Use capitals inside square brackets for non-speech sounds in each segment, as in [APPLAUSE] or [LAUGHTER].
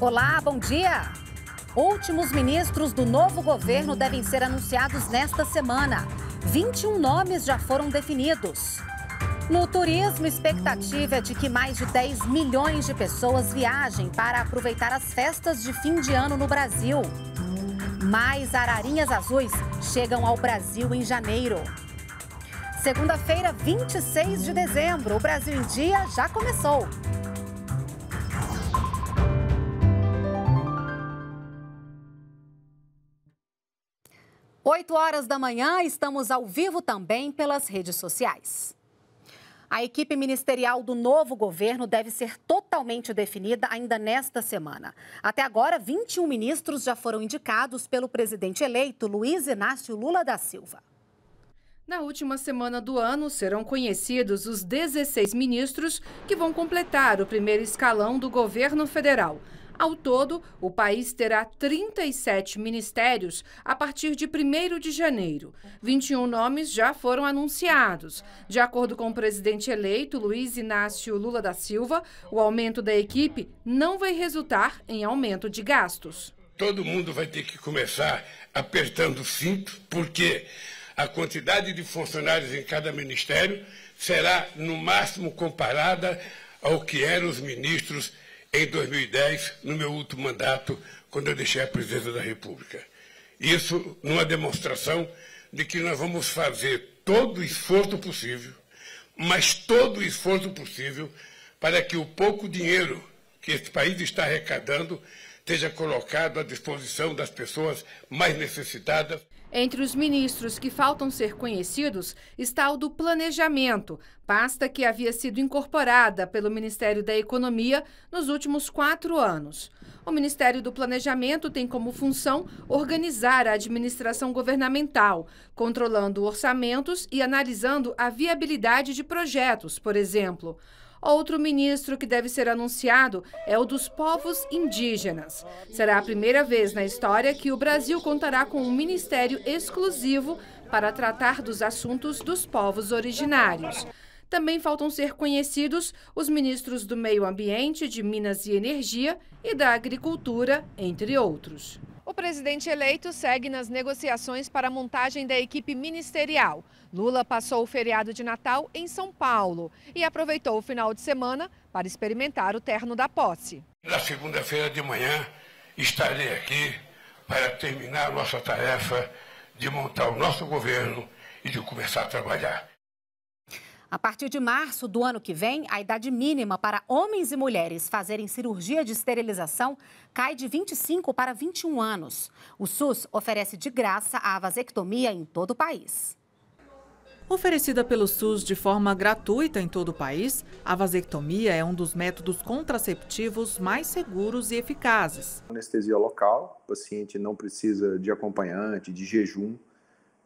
Olá, bom dia. Últimos ministros do novo governo devem ser anunciados nesta semana. 21 nomes já foram definidos. No turismo, expectativa é de que mais de 10 milhões de pessoas viajem para aproveitar as festas de fim de ano no Brasil. Mais ararinhas azuis chegam ao Brasil em janeiro. Segunda-feira, 26 de dezembro, o Brasil em Dia já começou. 8 horas da manhã, estamos ao vivo também pelas redes sociais. A equipe ministerial do novo governo deve ser totalmente definida ainda nesta semana. Até agora, 21 ministros já foram indicados pelo presidente eleito Luiz Inácio Lula da Silva. Na última semana do ano, serão conhecidos os 16 ministros que vão completar o primeiro escalão do governo federal. Ao todo, o país terá 37 ministérios a partir de 1 de janeiro. 21 nomes já foram anunciados. De acordo com o presidente eleito, Luiz Inácio Lula da Silva, o aumento da equipe não vai resultar em aumento de gastos. Todo mundo vai ter que começar apertando o cinto, porque a quantidade de funcionários em cada ministério será, no máximo, comparada ao que eram os ministros em 2010, no meu último mandato, quando eu deixei a presidência da República. Isso numa demonstração de que nós vamos fazer todo o esforço possível, mas todo o esforço possível, para que o pouco dinheiro que esse país está arrecadando seja colocado à disposição das pessoas mais necessitadas. Entre os ministros que faltam ser conhecidos está o do Planejamento, pasta que havia sido incorporada pelo Ministério da Economia nos últimos quatro anos. O Ministério do Planejamento tem como função organizar a administração governamental, controlando orçamentos e analisando a viabilidade de projetos, por exemplo. Outro ministro que deve ser anunciado é o dos povos indígenas. Será a primeira vez na história que o Brasil contará com um ministério exclusivo para tratar dos assuntos dos povos originários. Também faltam ser conhecidos os ministros do Meio Ambiente, de Minas e Energia e da Agricultura, entre outros presidente eleito segue nas negociações para a montagem da equipe ministerial. Lula passou o feriado de Natal em São Paulo e aproveitou o final de semana para experimentar o terno da posse. Na segunda-feira de manhã estarei aqui para terminar nossa tarefa de montar o nosso governo e de começar a trabalhar. A partir de março do ano que vem, a idade mínima para homens e mulheres fazerem cirurgia de esterilização cai de 25 para 21 anos. O SUS oferece de graça a vasectomia em todo o país. Oferecida pelo SUS de forma gratuita em todo o país, a vasectomia é um dos métodos contraceptivos mais seguros e eficazes. Anestesia local, o paciente não precisa de acompanhante, de jejum.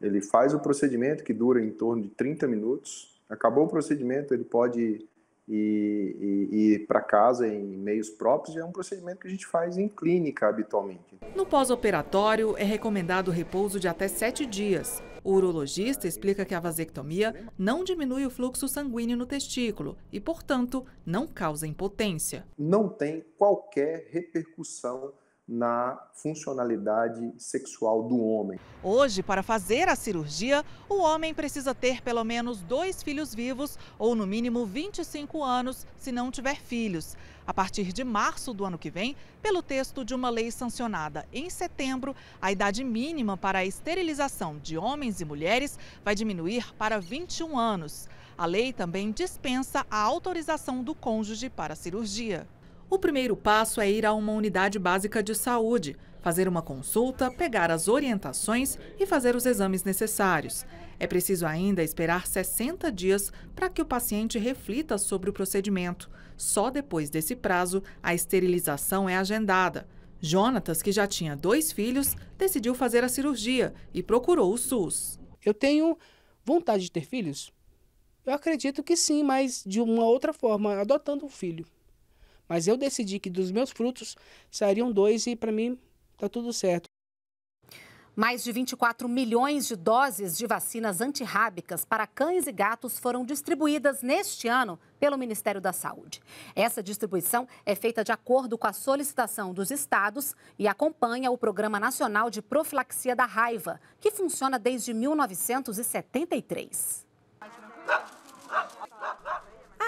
Ele faz o procedimento que dura em torno de 30 minutos Acabou o procedimento, ele pode ir, ir, ir para casa em meios próprios, e é um procedimento que a gente faz em clínica habitualmente. No pós-operatório, é recomendado repouso de até sete dias. O urologista explica que a vasectomia não diminui o fluxo sanguíneo no testículo e, portanto, não causa impotência. Não tem qualquer repercussão na funcionalidade sexual do homem. Hoje, para fazer a cirurgia, o homem precisa ter pelo menos dois filhos vivos ou, no mínimo, 25 anos se não tiver filhos. A partir de março do ano que vem, pelo texto de uma lei sancionada em setembro, a idade mínima para a esterilização de homens e mulheres vai diminuir para 21 anos. A lei também dispensa a autorização do cônjuge para a cirurgia. O primeiro passo é ir a uma unidade básica de saúde, fazer uma consulta, pegar as orientações e fazer os exames necessários. É preciso ainda esperar 60 dias para que o paciente reflita sobre o procedimento. Só depois desse prazo, a esterilização é agendada. Jonatas, que já tinha dois filhos, decidiu fazer a cirurgia e procurou o SUS. Eu tenho vontade de ter filhos? Eu acredito que sim, mas de uma outra forma, adotando um filho. Mas eu decidi que dos meus frutos sairiam dois e para mim tá tudo certo. Mais de 24 milhões de doses de vacinas antirrábicas para cães e gatos foram distribuídas neste ano pelo Ministério da Saúde. Essa distribuição é feita de acordo com a solicitação dos estados e acompanha o Programa Nacional de Profilaxia da Raiva, que funciona desde 1973.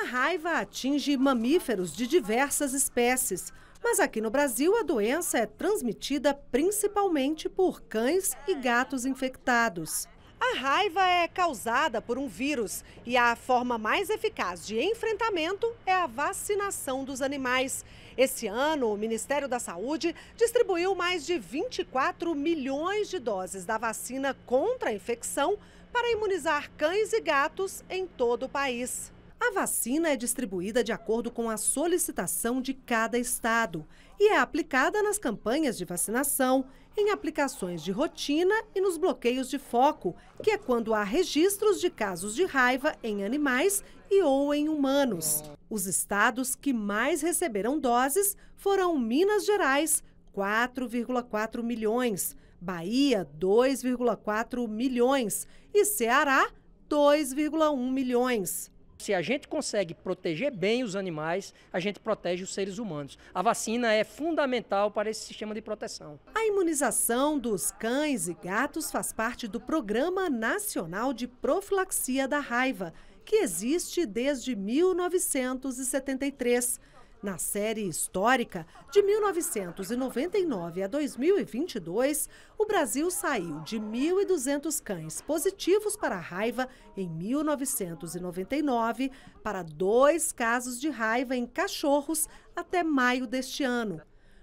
A raiva atinge mamíferos de diversas espécies, mas aqui no Brasil a doença é transmitida principalmente por cães e gatos infectados. A raiva é causada por um vírus e a forma mais eficaz de enfrentamento é a vacinação dos animais. Esse ano, o Ministério da Saúde distribuiu mais de 24 milhões de doses da vacina contra a infecção para imunizar cães e gatos em todo o país. A vacina é distribuída de acordo com a solicitação de cada estado e é aplicada nas campanhas de vacinação, em aplicações de rotina e nos bloqueios de foco, que é quando há registros de casos de raiva em animais e ou em humanos. Os estados que mais receberam doses foram Minas Gerais, 4,4 milhões, Bahia, 2,4 milhões e Ceará, 2,1 milhões se a gente consegue proteger bem os animais, a gente protege os seres humanos. A vacina é fundamental para esse sistema de proteção. A imunização dos cães e gatos faz parte do Programa Nacional de Profilaxia da Raiva, que existe desde 1973. Na série histórica, de 1999 a 2022, o Brasil saiu de 1.200 cães positivos para a raiva em 1999 para dois casos de raiva em cachorros até maio deste ano.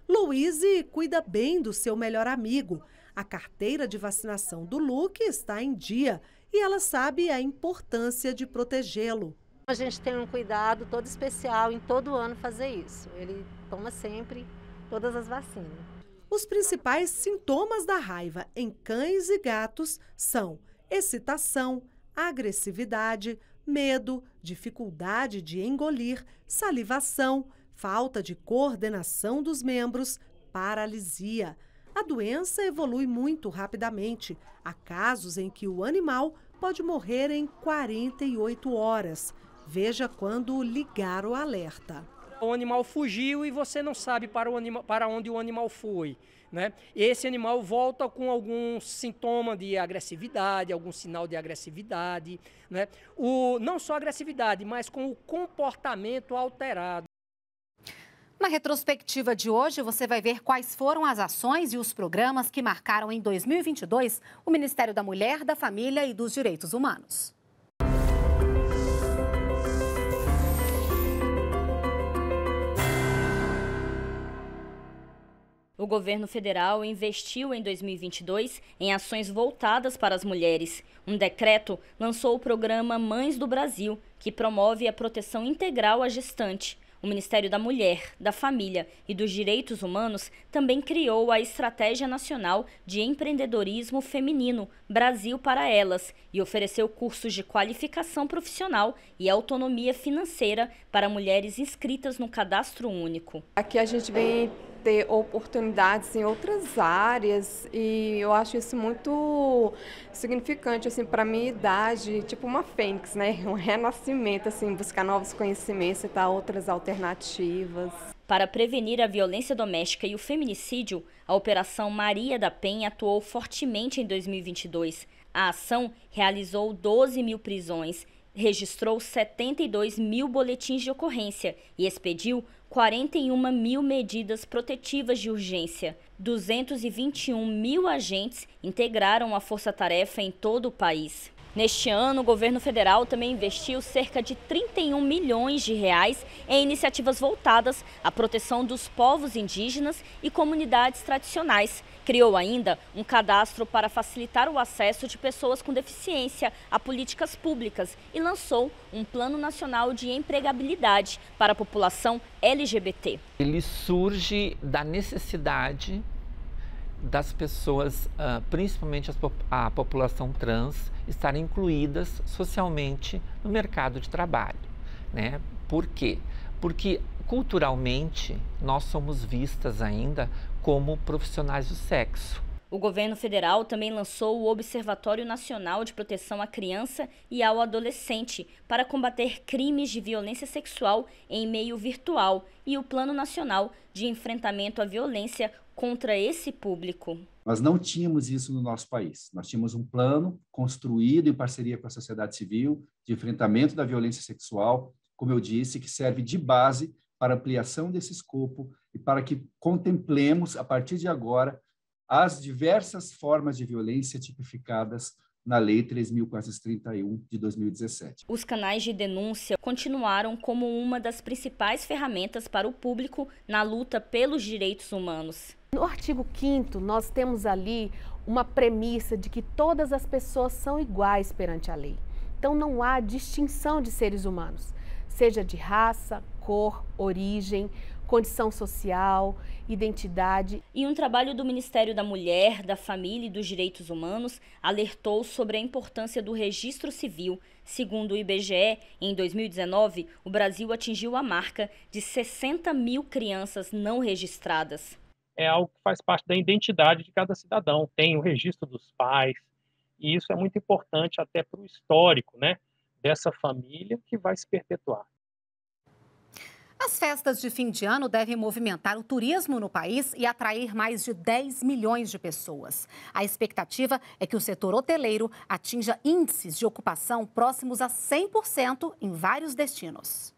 Louise cuida bem do seu melhor amigo. A carteira de vacinação do Luke está em dia e ela sabe a importância de protegê-lo. A gente tem um cuidado todo especial em todo ano fazer isso. Ele toma sempre todas as vacinas. Os principais sintomas da raiva em cães e gatos são excitação, agressividade, medo, dificuldade de engolir, salivação, falta de coordenação dos membros, paralisia. A doença evolui muito rapidamente. Há casos em que o animal pode morrer em 48 horas. Veja quando ligar o alerta. O animal fugiu e você não sabe para, o anima, para onde o animal foi. Né? Esse animal volta com algum sintoma de agressividade, algum sinal de agressividade. Né? O, não só agressividade, mas com o comportamento alterado. Na retrospectiva de hoje, você vai ver quais foram as ações e os programas que marcaram em 2022 o Ministério da Mulher, da Família e dos Direitos Humanos. O governo federal investiu em 2022 em ações voltadas para as mulheres. Um decreto lançou o programa Mães do Brasil, que promove a proteção integral à gestante. O Ministério da Mulher, da Família e dos Direitos Humanos também criou a Estratégia Nacional de Empreendedorismo Feminino Brasil para Elas e ofereceu cursos de qualificação profissional e autonomia financeira para mulheres inscritas no cadastro único. Aqui a gente vem ter oportunidades em outras áreas e eu acho isso muito significante assim para minha idade, tipo uma fênix, né? [LAUGHS] Um renascimento assim, buscar novos conhecimentos e tal, outras alternativas. Para prevenir a violência doméstica e o feminicídio, a Operação Maria da Penha atuou fortemente em 2022. A ação realizou 12 mil prisões registrou 72 mil boletins de ocorrência e expediu 41 mil medidas protetivas de urgência. 221 mil agentes integraram a força-tarefa em todo o país. Neste ano, o governo federal também investiu cerca de 31 milhões de reais em iniciativas voltadas à proteção dos povos indígenas e comunidades tradicionais. Criou ainda um cadastro para facilitar o acesso de pessoas com deficiência a políticas públicas e lançou um Plano Nacional de Empregabilidade para a população LGBT. Ele surge da necessidade das pessoas, uh, principalmente a população trans, estarem incluídas socialmente no mercado de trabalho. Né? Por quê? Porque culturalmente nós somos vistas ainda como profissionais do sexo. O governo federal também lançou o Observatório Nacional de Proteção à Criança e ao Adolescente para combater crimes de violência sexual em meio virtual e o Plano Nacional de Enfrentamento à Violência contra esse público? Nós não tínhamos isso no nosso país. Nós tínhamos um plano construído em parceria com a sociedade civil de enfrentamento da violência sexual, como eu disse, que serve de base para ampliação desse escopo e para que contemplemos, a partir de agora, as diversas formas de violência tipificadas na Lei 3.431 de 2017. Os canais de denúncia continuaram como uma das principais ferramentas para o público na luta pelos direitos humanos. No artigo 5 nós temos ali uma premissa de que todas as pessoas são iguais perante a lei. Então não há distinção de seres humanos, seja de raça, cor, origem, condição social, identidade. E um trabalho do Ministério da Mulher, da Família e dos Direitos Humanos alertou sobre a importância do registro civil. Segundo o IBGE, em 2019, o Brasil atingiu a marca de 60 mil crianças não registradas é algo que faz parte da identidade de cada cidadão. Tem o registro dos pais, e isso é muito importante até para o histórico né, dessa família que vai se perpetuar. As festas de fim de ano devem movimentar o turismo no país e atrair mais de 10 milhões de pessoas. A expectativa é que o setor hoteleiro atinja índices de ocupação próximos a 100% em vários destinos.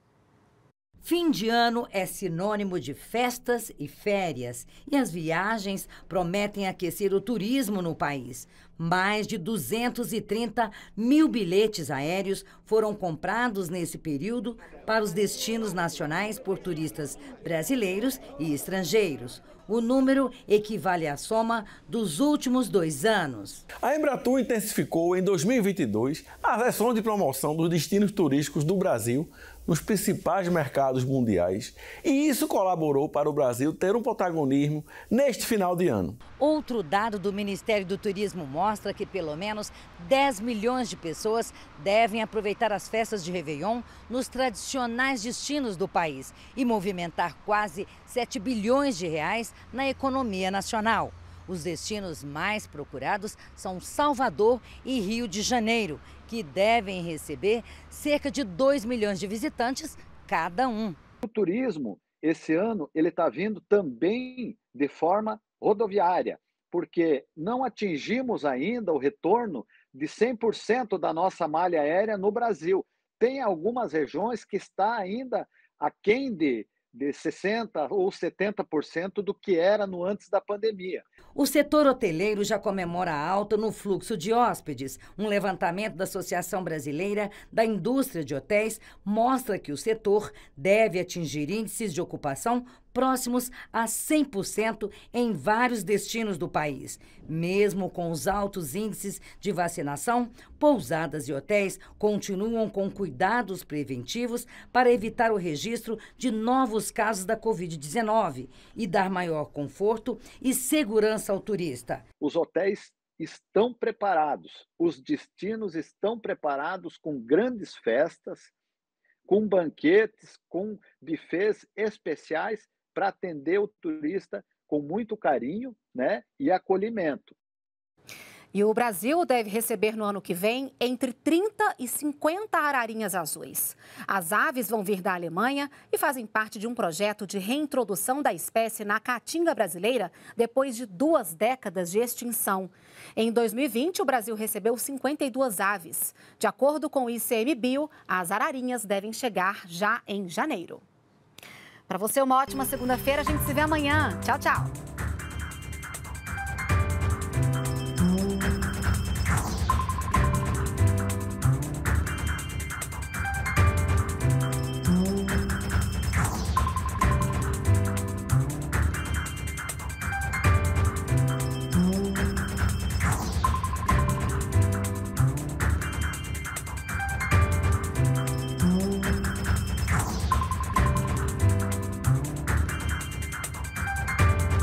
Fim de ano é sinônimo de festas e férias, e as viagens prometem aquecer o turismo no país. Mais de 230 mil bilhetes aéreos foram comprados nesse período para os destinos nacionais por turistas brasileiros e estrangeiros. O número equivale à soma dos últimos dois anos. A Embratur intensificou em 2022 as ações de promoção dos destinos turísticos do Brasil nos principais mercados mundiais, e isso colaborou para o Brasil ter um protagonismo neste final de ano. Outro dado do Ministério do Turismo mostra que pelo menos 10 milhões de pessoas devem aproveitar as festas de Réveillon nos tradicionais destinos do país e movimentar quase 7 bilhões de reais na economia nacional. Os destinos mais procurados são Salvador e Rio de Janeiro, que devem receber cerca de 2 milhões de visitantes cada um. O turismo, esse ano, ele está vindo também de forma rodoviária, porque não atingimos ainda o retorno de 100% da nossa malha aérea no Brasil. Tem algumas regiões que está ainda aquém de de 60% ou 70% do que era no antes da pandemia. O setor hoteleiro já comemora alta no fluxo de hóspedes. Um levantamento da Associação Brasileira da Indústria de Hotéis mostra que o setor deve atingir índices de ocupação próximos a 100% em vários destinos do país. Mesmo com os altos índices de vacinação, pousadas e hotéis continuam com cuidados preventivos para evitar o registro de novos casos da Covid-19 e dar maior conforto e segurança ao turista. Os hotéis estão preparados, os destinos estão preparados com grandes festas, com banquetes, com bufês especiais para atender o turista com muito carinho né, e acolhimento. E o Brasil deve receber no ano que vem entre 30 e 50 ararinhas azuis. As aves vão vir da Alemanha e fazem parte de um projeto de reintrodução da espécie na caatinga brasileira depois de duas décadas de extinção. Em 2020, o Brasil recebeu 52 aves. De acordo com o ICMBio, as ararinhas devem chegar já em janeiro. Para você, uma ótima segunda-feira. A gente se vê amanhã. Tchau, tchau.